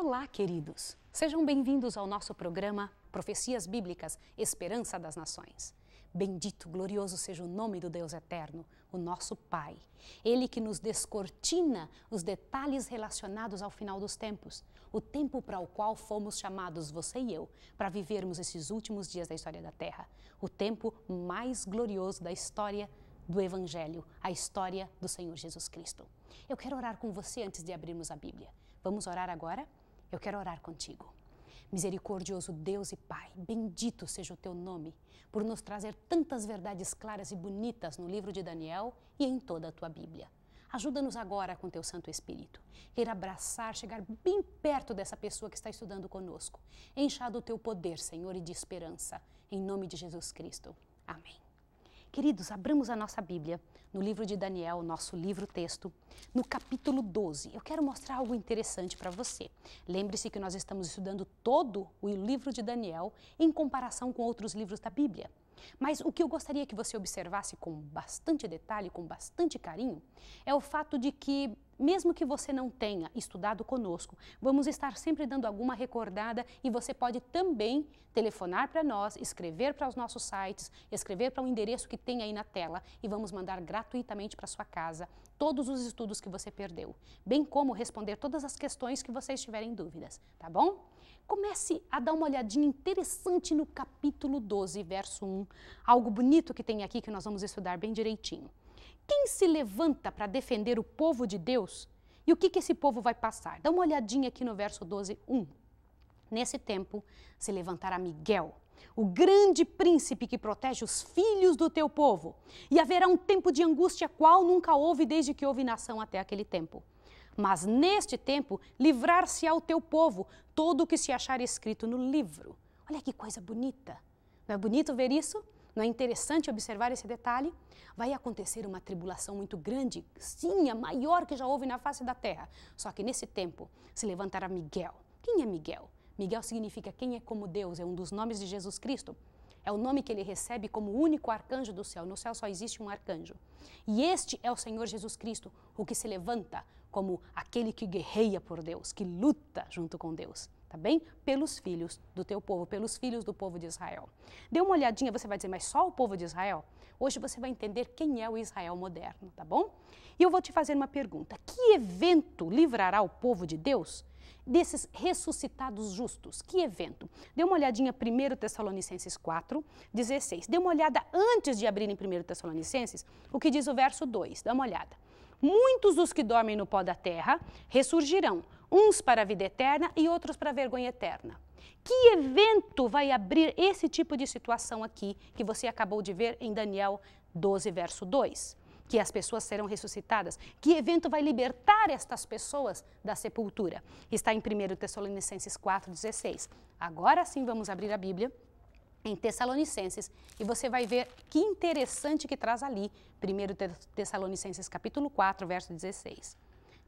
Olá, queridos. Sejam bem-vindos ao nosso programa Profecias Bíblicas Esperança das Nações. Bendito, glorioso seja o nome do Deus Eterno, o nosso Pai. Ele que nos descortina os detalhes relacionados ao final dos tempos, o tempo para o qual fomos chamados, você e eu, para vivermos esses últimos dias da história da Terra, o tempo mais glorioso da história do Evangelho, a história do Senhor Jesus Cristo. Eu quero orar com você antes de abrirmos a Bíblia. Vamos orar agora? Eu quero orar contigo. Misericordioso Deus e Pai, bendito seja o teu nome por nos trazer tantas verdades claras e bonitas no livro de Daniel e em toda a tua Bíblia. Ajuda-nos agora com teu Santo Espírito. Queira abraçar, chegar bem perto dessa pessoa que está estudando conosco. Encha do teu poder, Senhor, e de esperança. Em nome de Jesus Cristo. Amém. Queridos, abramos a nossa Bíblia no livro de Daniel, nosso livro-texto, no capítulo 12. Eu quero mostrar algo interessante para você. Lembre-se que nós estamos estudando todo o livro de Daniel em comparação com outros livros da Bíblia. Mas o que eu gostaria que você observasse com bastante detalhe, com bastante carinho, é o fato de que mesmo que você não tenha estudado conosco, vamos estar sempre dando alguma recordada e você pode também telefonar para nós, escrever para os nossos sites, escrever para o um endereço que tem aí na tela e vamos mandar gratuitamente para sua casa todos os estudos que você perdeu, bem como responder todas as questões que vocês tiverem dúvidas, tá bom? Comece a dar uma olhadinha interessante no capítulo 12, verso 1, algo bonito que tem aqui que nós vamos estudar bem direitinho quem se levanta para defender o povo de Deus e o que, que esse povo vai passar. Dá uma olhadinha aqui no verso 12, 1. Nesse tempo se levantará Miguel, o grande príncipe que protege os filhos do teu povo, e haverá um tempo de angústia qual nunca houve desde que houve nação até aquele tempo. Mas neste tempo livrar-se-á o teu povo todo o que se achar escrito no livro. Olha que coisa bonita. Não é bonito ver isso? Não é interessante observar esse detalhe? Vai acontecer uma tribulação muito grande, sim, a maior que já houve na face da terra. Só que nesse tempo se levantará Miguel. Quem é Miguel? Miguel significa quem é como Deus, é um dos nomes de Jesus Cristo. É o nome que ele recebe como único arcanjo do céu. No céu só existe um arcanjo. E este é o Senhor Jesus Cristo, o que se levanta como aquele que guerreia por Deus, que luta junto com Deus tá bem? Pelos filhos do teu povo, pelos filhos do povo de Israel. Dê uma olhadinha, você vai dizer, mas só o povo de Israel? Hoje você vai entender quem é o Israel moderno, tá bom? E eu vou te fazer uma pergunta: que evento livrará o povo de Deus? Desses ressuscitados justos, que evento? Dê uma olhadinha 1 Tessalonicenses 4, 16. Dê uma olhada antes de abrir em 1 Tessalonicenses o que diz o verso 2. Dá uma olhada. Muitos dos que dormem no pó da terra ressurgirão, uns para a vida eterna e outros para a vergonha eterna. Que evento vai abrir esse tipo de situação aqui que você acabou de ver em Daniel 12, verso 2? Que as pessoas serão ressuscitadas. Que evento vai libertar estas pessoas da sepultura? Está em 1 Tessalonicenses 4,16. Agora sim vamos abrir a Bíblia em Tessalonicenses e você vai ver que interessante que traz ali 1 Tessalonicenses capítulo 4, verso 16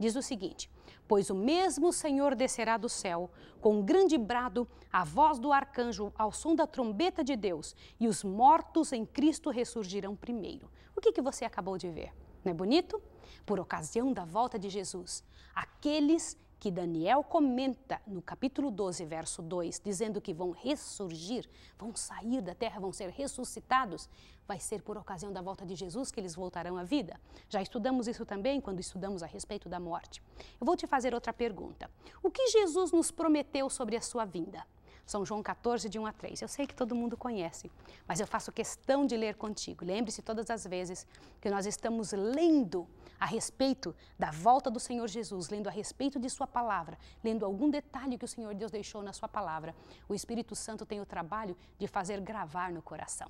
diz o seguinte: Pois o mesmo Senhor descerá do céu, com um grande brado, a voz do arcanjo, ao som da trombeta de Deus, e os mortos em Cristo ressurgirão primeiro. O que, que você acabou de ver? Não é bonito? Por ocasião da volta de Jesus, aqueles que Daniel comenta no capítulo 12, verso 2, dizendo que vão ressurgir, vão sair da terra, vão ser ressuscitados, vai ser por ocasião da volta de Jesus que eles voltarão à vida. Já estudamos isso também quando estudamos a respeito da morte. Eu vou te fazer outra pergunta. O que Jesus nos prometeu sobre a sua vinda? São João 14, de 1 a 3. Eu sei que todo mundo conhece, mas eu faço questão de ler contigo. Lembre-se todas as vezes que nós estamos lendo a respeito da volta do Senhor Jesus, lendo a respeito de Sua palavra, lendo algum detalhe que o Senhor Deus deixou na Sua palavra, o Espírito Santo tem o trabalho de fazer gravar no coração.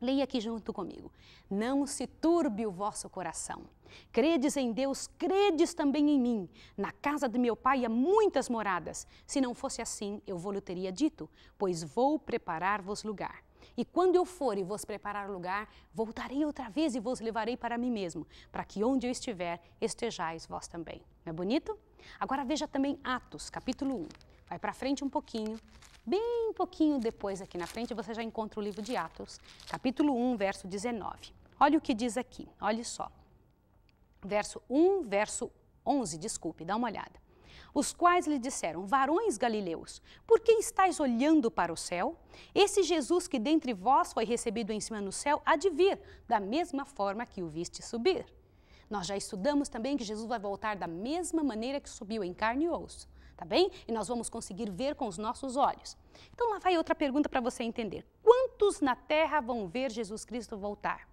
Leia aqui junto comigo. Não se turbe o vosso coração. Credes em Deus, credes também em mim. Na casa de meu pai há muitas moradas. Se não fosse assim, eu vou-lhe teria dito, pois vou preparar-vos lugar. E quando eu for e vos preparar lugar, voltarei outra vez e vos levarei para mim mesmo, para que onde eu estiver, estejais vós também. Não é bonito? Agora veja também Atos, capítulo 1. Vai para frente um pouquinho. Bem pouquinho depois, aqui na frente, você já encontra o livro de Atos, capítulo 1, verso 19. Olha o que diz aqui, olhe só. Verso 1, verso 11, desculpe, dá uma olhada os quais lhe disseram: Varões galileus, por que estáis olhando para o céu? Esse Jesus que dentre vós foi recebido em cima no céu há de vir, da mesma forma que o viste subir. Nós já estudamos também que Jesus vai voltar da mesma maneira que subiu em carne e osso, tá bem? E nós vamos conseguir ver com os nossos olhos. Então lá vai outra pergunta para você entender. Quantos na terra vão ver Jesus Cristo voltar?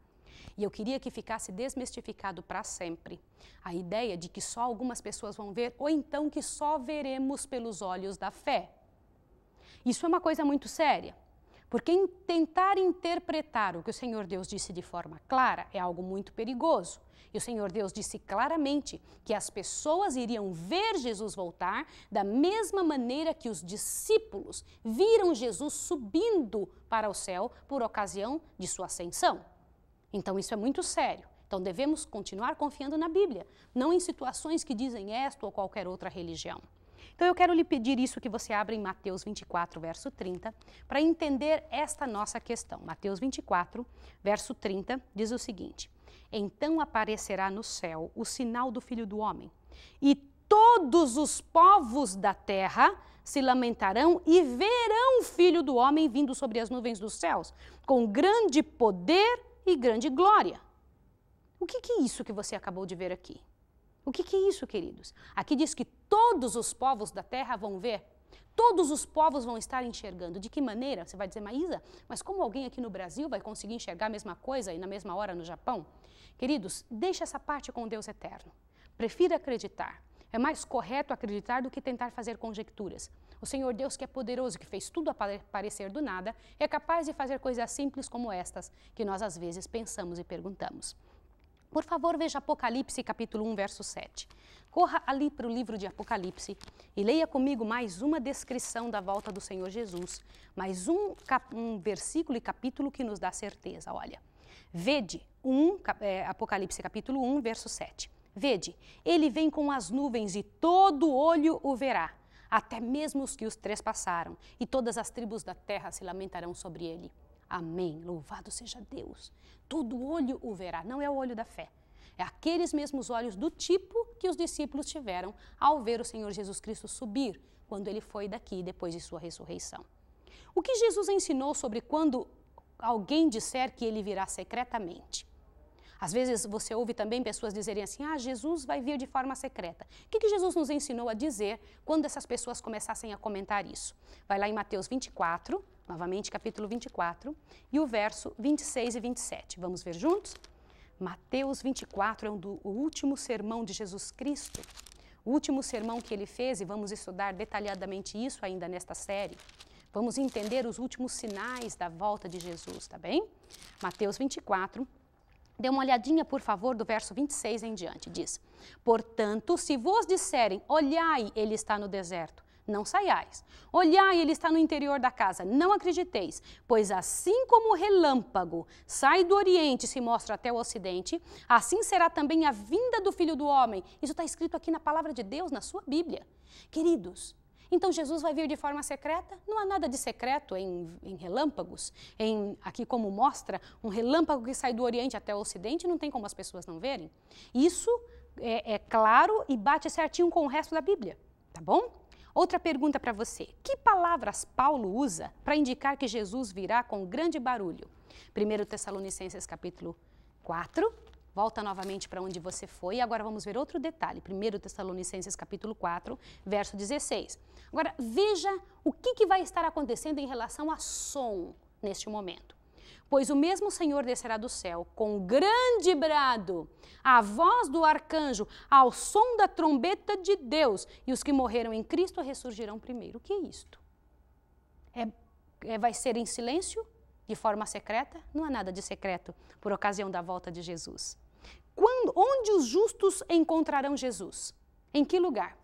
E eu queria que ficasse desmistificado para sempre a ideia de que só algumas pessoas vão ver, ou então que só veremos pelos olhos da fé. Isso é uma coisa muito séria. Porque tentar interpretar o que o Senhor Deus disse de forma clara é algo muito perigoso. E o Senhor Deus disse claramente que as pessoas iriam ver Jesus voltar da mesma maneira que os discípulos viram Jesus subindo para o céu por ocasião de sua ascensão. Então isso é muito sério. Então devemos continuar confiando na Bíblia, não em situações que dizem esta ou qualquer outra religião. Então eu quero lhe pedir isso que você abra em Mateus 24, verso 30, para entender esta nossa questão. Mateus 24, verso 30 diz o seguinte: Então aparecerá no céu o sinal do Filho do Homem, e todos os povos da terra se lamentarão e verão o Filho do Homem vindo sobre as nuvens dos céus, com grande poder e grande glória. O que, que é isso que você acabou de ver aqui? O que, que é isso, queridos? Aqui diz que todos os povos da terra vão ver Todos os povos vão estar enxergando. De que maneira? Você vai dizer, Maísa, mas como alguém aqui no Brasil vai conseguir enxergar a mesma coisa e na mesma hora no Japão? Queridos, deixe essa parte com Deus eterno. Prefira acreditar é mais correto acreditar do que tentar fazer conjecturas. O Senhor Deus, que é poderoso, que fez tudo aparecer do nada, é capaz de fazer coisas simples como estas, que nós às vezes pensamos e perguntamos. Por favor, veja Apocalipse capítulo 1, verso 7. Corra ali para o livro de Apocalipse e leia comigo mais uma descrição da volta do Senhor Jesus, mais um, um versículo e capítulo que nos dá certeza. Olha, vede um é, Apocalipse capítulo 1, verso 7. Vede, ele vem com as nuvens e todo olho o verá, até mesmo os que os trespassaram, e todas as tribos da terra se lamentarão sobre ele. Amém. Louvado seja Deus. Todo olho o verá, não é o olho da fé. É aqueles mesmos olhos do tipo que os discípulos tiveram ao ver o Senhor Jesus Cristo subir quando ele foi daqui depois de sua ressurreição. O que Jesus ensinou sobre quando alguém disser que ele virá secretamente? Às vezes você ouve também pessoas dizerem assim: ah, Jesus vai vir de forma secreta. O que, que Jesus nos ensinou a dizer quando essas pessoas começassem a comentar isso? Vai lá em Mateus 24, novamente capítulo 24, e o verso 26 e 27. Vamos ver juntos? Mateus 24 é um do, o último sermão de Jesus Cristo. O último sermão que ele fez, e vamos estudar detalhadamente isso ainda nesta série. Vamos entender os últimos sinais da volta de Jesus, tá bem? Mateus 24, Dê uma olhadinha, por favor, do verso 26 em diante. Diz: Portanto, se vos disserem, olhai, ele está no deserto, não saiais. Olhai, ele está no interior da casa, não acrediteis, pois assim como o relâmpago sai do oriente e se mostra até o ocidente, assim será também a vinda do filho do homem. Isso está escrito aqui na palavra de Deus, na sua Bíblia. Queridos, então Jesus vai vir de forma secreta? Não há nada de secreto em, em relâmpagos. Em, aqui, como mostra, um relâmpago que sai do Oriente até o Ocidente, não tem como as pessoas não verem. Isso é, é claro e bate certinho com o resto da Bíblia, tá bom? Outra pergunta para você: que palavras Paulo usa para indicar que Jesus virá com grande barulho? 1 Tessalonicenses capítulo 4, volta novamente para onde você foi. E agora vamos ver outro detalhe. 1 Tessalonicenses capítulo 4, verso 16. Agora, veja o que, que vai estar acontecendo em relação a som neste momento. Pois o mesmo Senhor descerá do céu com grande brado, a voz do arcanjo, ao som da trombeta de Deus, e os que morreram em Cristo ressurgirão primeiro. O que é isto? É, é vai ser em silêncio? de forma secreta, não há é nada de secreto por ocasião da volta de Jesus. Quando, onde os justos encontrarão Jesus? Em que lugar?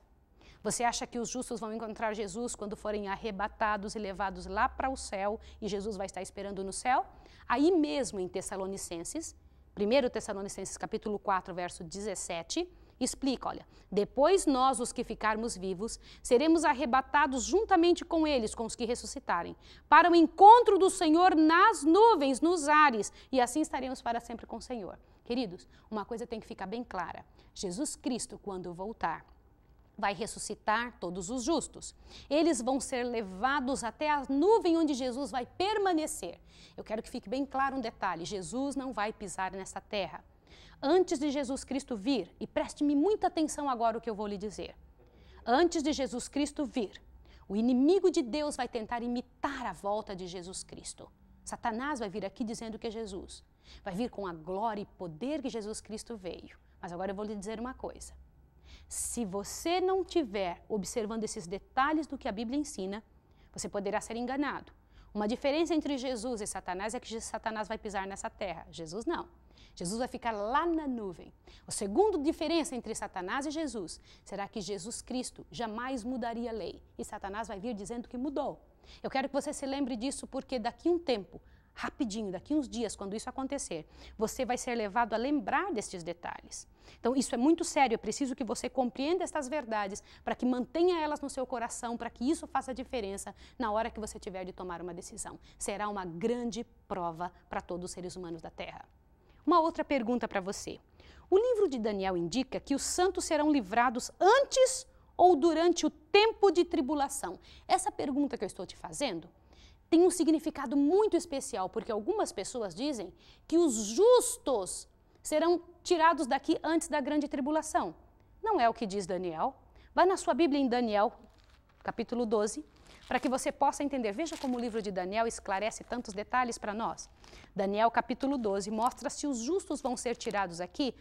Você acha que os justos vão encontrar Jesus quando forem arrebatados e levados lá para o céu e Jesus vai estar esperando no céu? Aí mesmo em Tessalonicenses, 1 Tessalonicenses capítulo 4, verso 17, Explica, olha, depois nós, os que ficarmos vivos, seremos arrebatados juntamente com eles, com os que ressuscitarem, para o encontro do Senhor nas nuvens, nos ares, e assim estaremos para sempre com o Senhor. Queridos, uma coisa tem que ficar bem clara: Jesus Cristo, quando voltar, vai ressuscitar todos os justos. Eles vão ser levados até a nuvem onde Jesus vai permanecer. Eu quero que fique bem claro um detalhe: Jesus não vai pisar nessa terra. Antes de Jesus Cristo vir, e preste-me muita atenção agora o que eu vou lhe dizer. Antes de Jesus Cristo vir, o inimigo de Deus vai tentar imitar a volta de Jesus Cristo. Satanás vai vir aqui dizendo que é Jesus. Vai vir com a glória e poder que Jesus Cristo veio. Mas agora eu vou lhe dizer uma coisa. Se você não tiver observando esses detalhes do que a Bíblia ensina, você poderá ser enganado. Uma diferença entre Jesus e Satanás é que Satanás vai pisar nessa terra, Jesus não. Jesus vai ficar lá na nuvem. A segunda diferença entre Satanás e Jesus será que Jesus Cristo jamais mudaria a lei e Satanás vai vir dizendo que mudou. Eu quero que você se lembre disso porque daqui um tempo, rapidinho, daqui uns dias, quando isso acontecer, você vai ser levado a lembrar destes detalhes. Então, isso é muito sério, é preciso que você compreenda estas verdades para que mantenha elas no seu coração, para que isso faça diferença na hora que você tiver de tomar uma decisão. Será uma grande prova para todos os seres humanos da Terra uma outra pergunta para você. O livro de Daniel indica que os santos serão livrados antes ou durante o tempo de tribulação. Essa pergunta que eu estou te fazendo tem um significado muito especial, porque algumas pessoas dizem que os justos serão tirados daqui antes da grande tribulação. Não é o que diz Daniel. Vai na sua Bíblia em Daniel, capítulo 12, para que você possa entender. Veja como o livro de Daniel esclarece tantos detalhes para nós. Daniel capítulo 12 mostra se os justos vão ser tirados aqui,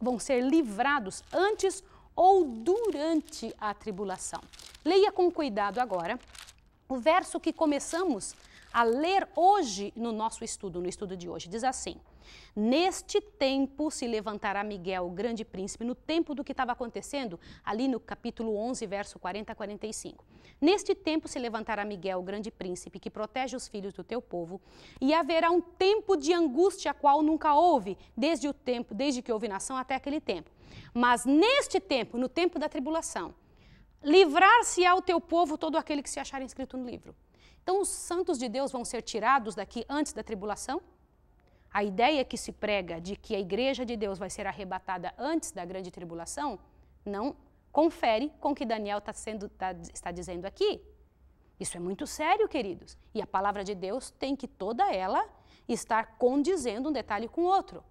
vão ser livrados antes ou durante a tribulação. Leia com cuidado agora o verso que começamos a ler hoje no nosso estudo, no estudo de hoje. Diz assim: Neste tempo se levantará Miguel, o grande príncipe, no tempo do que estava acontecendo, ali no capítulo 11, verso 40 a 45. Neste tempo se levantará Miguel, o grande príncipe, que protege os filhos do teu povo, e haverá um tempo de angústia, a qual nunca houve, desde o tempo, desde que houve nação até aquele tempo. Mas neste tempo, no tempo da tribulação, livrar-se ao teu povo todo aquele que se achar inscrito no livro. Então, os santos de Deus vão ser tirados daqui antes da tribulação a ideia que se prega de que a igreja de Deus vai ser arrebatada antes da grande tribulação não confere com o que Daniel tá sendo, tá, está dizendo aqui. Isso é muito sério, queridos. E a palavra de Deus tem que toda ela estar condizendo um detalhe com o outro.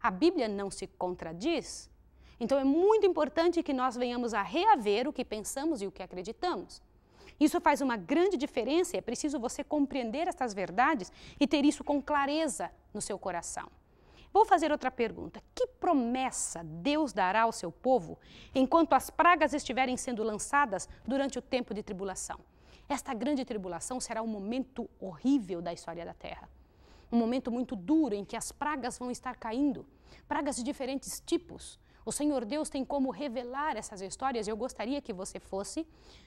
A Bíblia não se contradiz. Então é muito importante que nós venhamos a reaver o que pensamos e o que acreditamos. Isso faz uma grande diferença, é preciso você compreender essas verdades e ter isso com clareza no seu coração. Vou fazer outra pergunta. Que promessa Deus dará ao seu povo enquanto as pragas estiverem sendo lançadas durante o tempo de tribulação? Esta grande tribulação será um momento horrível da história da Terra. Um momento muito duro em que as pragas vão estar caindo pragas de diferentes tipos. O Senhor Deus tem como revelar essas histórias e eu gostaria que você fosse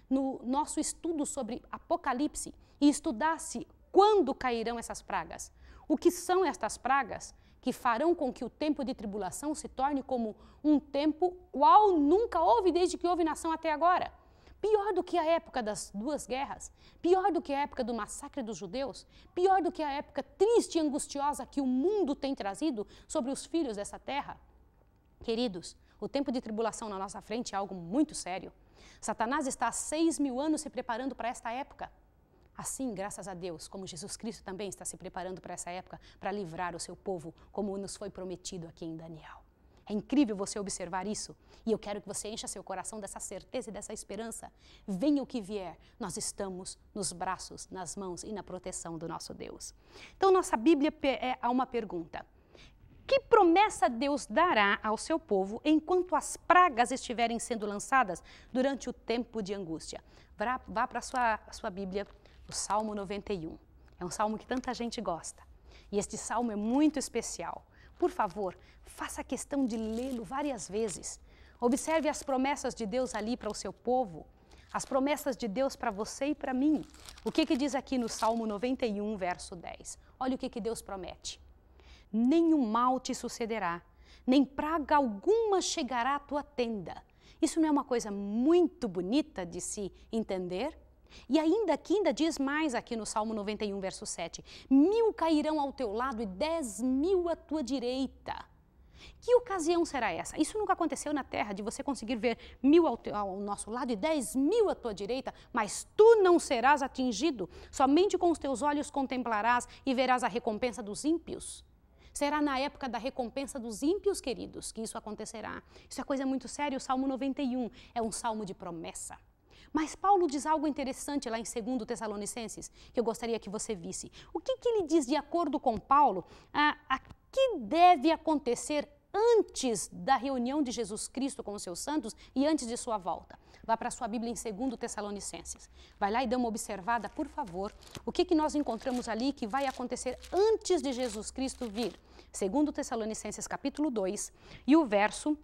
no nosso estudo sobre Apocalipse e estudasse quando cairão essas pragas. O que são estas pragas que farão com que o tempo de tribulação se torne como um tempo qual nunca houve desde que houve nação até agora? Pior do que a época das duas guerras, pior do que a época do massacre dos judeus, pior do que a época triste e angustiosa que o mundo tem trazido sobre os filhos dessa terra? Queridos, o tempo de tribulação na nossa frente é algo muito sério. Satanás está há seis mil anos se preparando para esta época. Assim, graças a Deus, como Jesus Cristo também está se preparando para essa época, para livrar o seu povo, como nos foi prometido aqui em Daniel. É incrível você observar isso. E eu quero que você encha seu coração dessa certeza e dessa esperança. Venha o que vier, nós estamos nos braços, nas mãos e na proteção do nosso Deus. Então, nossa Bíblia é a uma pergunta. Que promessa Deus dará ao seu povo enquanto as pragas estiverem sendo lançadas durante o tempo de angústia? Vá, para a sua, sua Bíblia o Salmo 91. É um salmo que tanta gente gosta. E este salmo é muito especial. Por favor, faça questão de lê-lo várias vezes. Observe as promessas de Deus ali para o seu povo, as promessas de Deus para você e para mim. O que, que diz aqui no Salmo 91, verso 10? Olha o que, que Deus promete: Nenhum mal te sucederá, nem praga alguma chegará à tua tenda. Isso não é uma coisa muito bonita de se entender? E ainda aqui, ainda diz mais aqui no Salmo 91, verso 7. Mil cairão ao teu lado e dez mil à tua direita. Que ocasião será essa? Isso nunca aconteceu na Terra, de você conseguir ver mil ao, teu, ao nosso lado e dez mil à tua direita, mas tu não serás atingido. Somente com os teus olhos contemplarás e verás a recompensa dos ímpios. Será na época da recompensa dos ímpios, queridos, que isso acontecerá. Isso é coisa muito séria. O Salmo 91 é um salmo de promessa. Mas Paulo diz algo interessante lá em 2 Tessalonicenses, que eu gostaria que você visse. O que, que ele diz de acordo com Paulo? A, a que deve acontecer antes da reunião de Jesus Cristo com os seus santos e antes de sua volta. Vá para a sua Bíblia em 2 Tessalonicenses. Vai lá e dê uma observada, por favor, o que, que nós encontramos ali que vai acontecer antes de Jesus Cristo vir. 2 Tessalonicenses capítulo 2 e o verso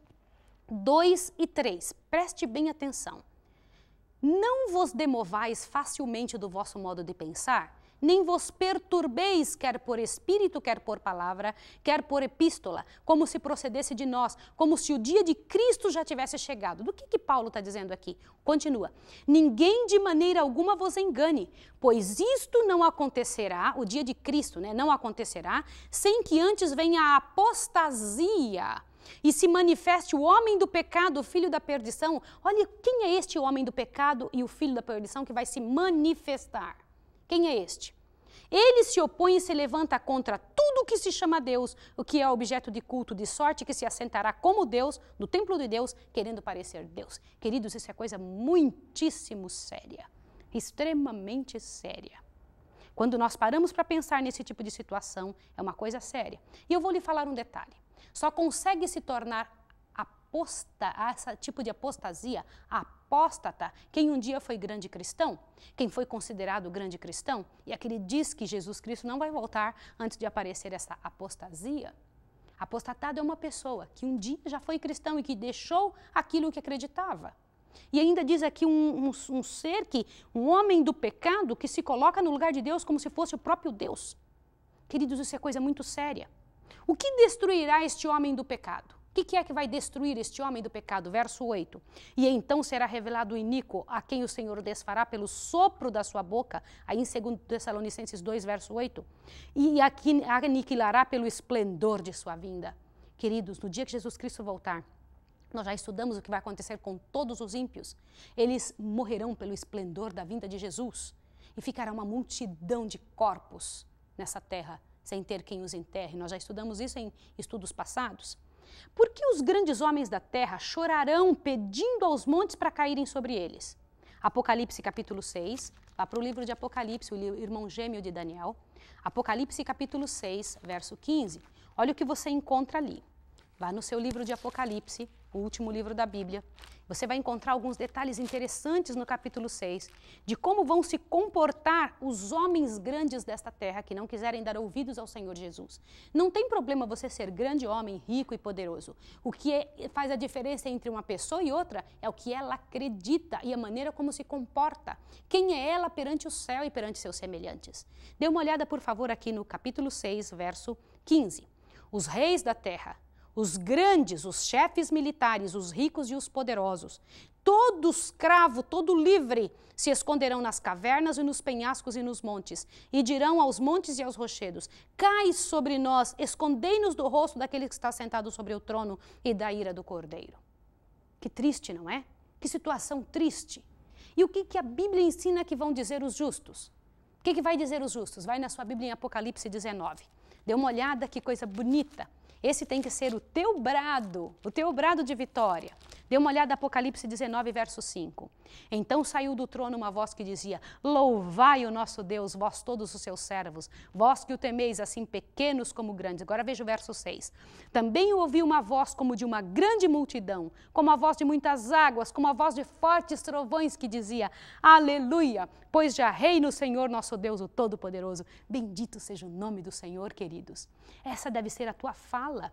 2 e 3. Preste bem atenção. Não vos demovais facilmente do vosso modo de pensar, nem vos perturbeis, quer por espírito, quer por palavra, quer por epístola, como se procedesse de nós, como se o dia de Cristo já tivesse chegado. Do que, que Paulo está dizendo aqui? Continua. Ninguém de maneira alguma vos engane, pois isto não acontecerá, o dia de Cristo né, não acontecerá, sem que antes venha a apostasia e se manifeste o homem do pecado, o filho da perdição. Olha, quem é este homem do pecado e o filho da perdição que vai se manifestar? Quem é este? Ele se opõe e se levanta contra tudo o que se chama Deus, o que é objeto de culto, de sorte que se assentará como Deus, no templo de Deus, querendo parecer Deus. Queridos, isso é coisa muitíssimo séria, extremamente séria. Quando nós paramos para pensar nesse tipo de situação, é uma coisa séria. E eu vou lhe falar um detalhe. Só consegue se tornar aposta, esse tipo de apostasia, apóstata, quem um dia foi grande cristão, quem foi considerado grande cristão, e aquele diz que Jesus Cristo não vai voltar antes de aparecer essa apostasia. Apostatado é uma pessoa que um dia já foi cristão e que deixou aquilo que acreditava. E ainda diz aqui um, um, um ser que, um homem do pecado, que se coloca no lugar de Deus como se fosse o próprio Deus. Queridos, isso é coisa muito séria. O que destruirá este homem do pecado? O que, que é que vai destruir este homem do pecado? Verso 8. E então será revelado o iníquo, a quem o Senhor desfará pelo sopro da sua boca, aí em 2 Tessalonicenses 2, verso 8. E a quem aniquilará pelo esplendor de sua vinda. Queridos, no dia que Jesus Cristo voltar, nós já estudamos o que vai acontecer com todos os ímpios. Eles morrerão pelo esplendor da vinda de Jesus e ficará uma multidão de corpos nessa terra sem ter quem os enterre. Nós já estudamos isso em estudos passados. Por que os grandes homens da terra chorarão pedindo aos montes para caírem sobre eles? Apocalipse capítulo 6, lá para o livro de Apocalipse, o irmão gêmeo de Daniel. Apocalipse capítulo 6, verso 15. Olha o que você encontra ali. Vá no seu livro de Apocalipse, o último livro da Bíblia, você vai encontrar alguns detalhes interessantes no capítulo 6 de como vão se comportar os homens grandes desta terra que não quiserem dar ouvidos ao Senhor Jesus. Não tem problema você ser grande homem, rico e poderoso. O que é, faz a diferença entre uma pessoa e outra é o que ela acredita e a maneira como se comporta. Quem é ela perante o céu e perante seus semelhantes? Dê uma olhada, por favor, aqui no capítulo 6, verso 15. Os reis da terra os grandes, os chefes militares, os ricos e os poderosos. Todo escravo, todo livre, se esconderão nas cavernas e nos penhascos e nos montes, e dirão aos montes e aos rochedos: Cai sobre nós, escondei-nos do rosto daquele que está sentado sobre o trono e da ira do cordeiro. Que triste, não é? Que situação triste. E o que, que a Bíblia ensina que vão dizer os justos? O que, que vai dizer os justos? Vai na sua Bíblia em Apocalipse 19. Dê uma olhada, que coisa bonita. Esse tem que ser o teu brado, o teu brado de vitória. Dê uma olhada Apocalipse 19, verso 5. Então saiu do trono uma voz que dizia: Louvai o nosso Deus, vós todos os seus servos, vós que o temeis, assim pequenos como grandes. Agora veja o verso 6. Também ouvi uma voz como de uma grande multidão, como a voz de muitas águas, como a voz de fortes trovões, que dizia: Aleluia, pois já reina o Senhor nosso Deus, o Todo-Poderoso. Bendito seja o nome do Senhor, queridos. Essa deve ser a tua fala.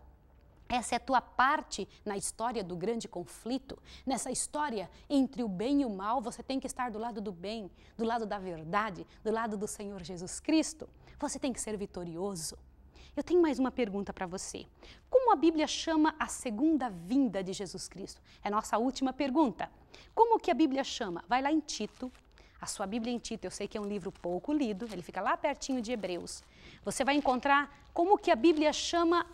Essa é tua parte na história do grande conflito. Nessa história entre o bem e o mal, você tem que estar do lado do bem, do lado da verdade, do lado do Senhor Jesus Cristo. Você tem que ser vitorioso. Eu tenho mais uma pergunta para você. Como a Bíblia chama a segunda vinda de Jesus Cristo? É nossa última pergunta. Como que a Bíblia chama? Vai lá em Tito, a sua Bíblia em Tito, eu sei que é um livro pouco lido, ele fica lá pertinho de Hebreus. Você vai encontrar como que a Bíblia chama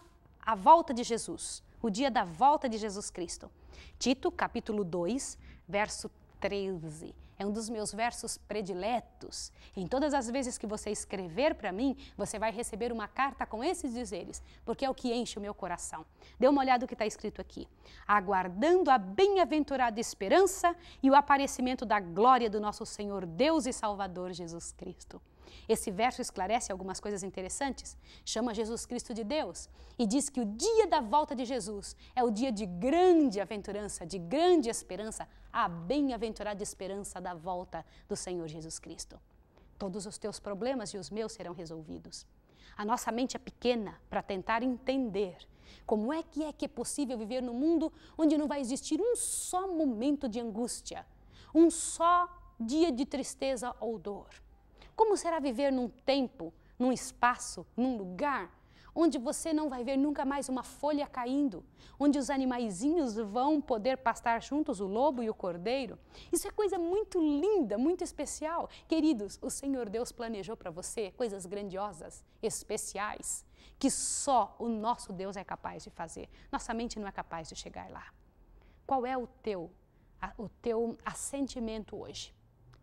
a volta de Jesus, o dia da volta de Jesus Cristo. Tito, capítulo 2, verso 13. É um dos meus versos prediletos. Em todas as vezes que você escrever para mim, você vai receber uma carta com esses dizeres, porque é o que enche o meu coração. Dê uma olhada o que está escrito aqui. Aguardando a bem-aventurada esperança e o aparecimento da glória do nosso Senhor Deus e Salvador Jesus Cristo. Esse verso esclarece algumas coisas interessantes. Chama Jesus Cristo de Deus e diz que o dia da volta de Jesus é o dia de grande aventurança, de grande esperança, a bem-aventurada esperança da volta do Senhor Jesus Cristo. Todos os teus problemas e os meus serão resolvidos. A nossa mente é pequena para tentar entender como é que é que é possível viver num mundo onde não vai existir um só momento de angústia, um só dia de tristeza ou dor. Como será viver num tempo, num espaço, num lugar onde você não vai ver nunca mais uma folha caindo, onde os animaizinhos vão poder pastar juntos, o lobo e o cordeiro. Isso é coisa muito linda, muito especial. Queridos, o Senhor Deus planejou para você coisas grandiosas, especiais, que só o nosso Deus é capaz de fazer. Nossa mente não é capaz de chegar lá. Qual é o teu, o teu assentimento hoje?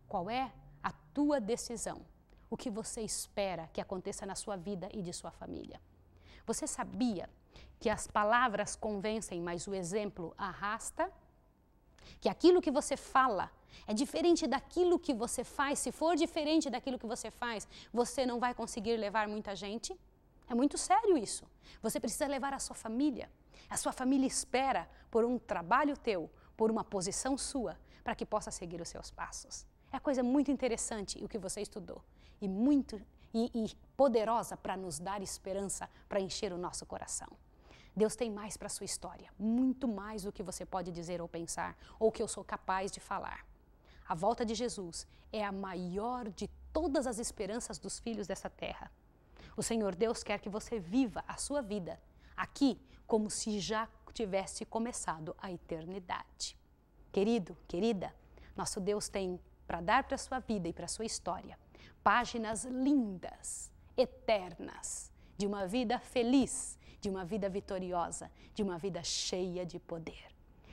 Qual é a tua decisão, o que você espera que aconteça na sua vida e de sua família. Você sabia que as palavras convencem, mas o exemplo arrasta? Que aquilo que você fala é diferente daquilo que você faz. Se for diferente daquilo que você faz, você não vai conseguir levar muita gente? É muito sério isso. Você precisa levar a sua família. A sua família espera por um trabalho teu, por uma posição sua, para que possa seguir os seus passos. É coisa muito interessante o que você estudou e muito e, e poderosa para nos dar esperança, para encher o nosso coração. Deus tem mais para a sua história, muito mais do que você pode dizer ou pensar, ou que eu sou capaz de falar. A volta de Jesus é a maior de todas as esperanças dos filhos dessa terra. O Senhor Deus quer que você viva a sua vida aqui como se já tivesse começado a eternidade. Querido, querida, nosso Deus tem para dar para a sua vida e para a sua história. Páginas lindas, eternas, de uma vida feliz, de uma vida vitoriosa, de uma vida cheia de poder.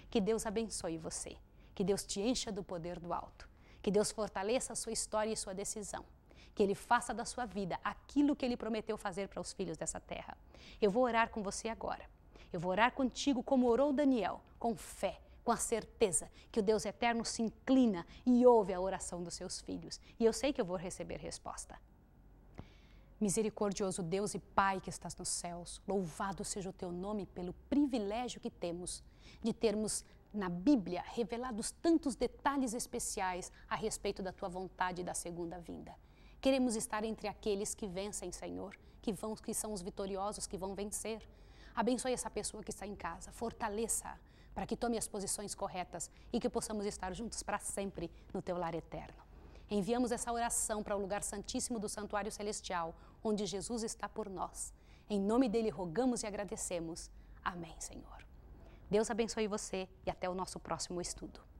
Que Deus abençoe você, que Deus te encha do poder do alto, que Deus fortaleça a sua história e sua decisão que Ele faça da sua vida aquilo que Ele prometeu fazer para os filhos dessa terra. Eu vou orar com você agora. Eu vou orar contigo como orou Daniel, com fé, com a certeza que o Deus eterno se inclina e ouve a oração dos seus filhos. E eu sei que eu vou receber resposta. Misericordioso Deus e Pai que estás nos céus, louvado seja o teu nome pelo privilégio que temos de termos na Bíblia revelados tantos detalhes especiais a respeito da tua vontade e da segunda vinda. Queremos estar entre aqueles que vencem, Senhor, que vão que são os vitoriosos que vão vencer. Abençoe essa pessoa que está em casa, fortaleça-a para que tome as posições corretas e que possamos estar juntos para sempre no teu lar eterno. Enviamos essa oração para o lugar santíssimo do Santuário Celestial, onde Jesus está por nós. Em nome dele rogamos e agradecemos. Amém, Senhor. Deus abençoe você e até o nosso próximo estudo.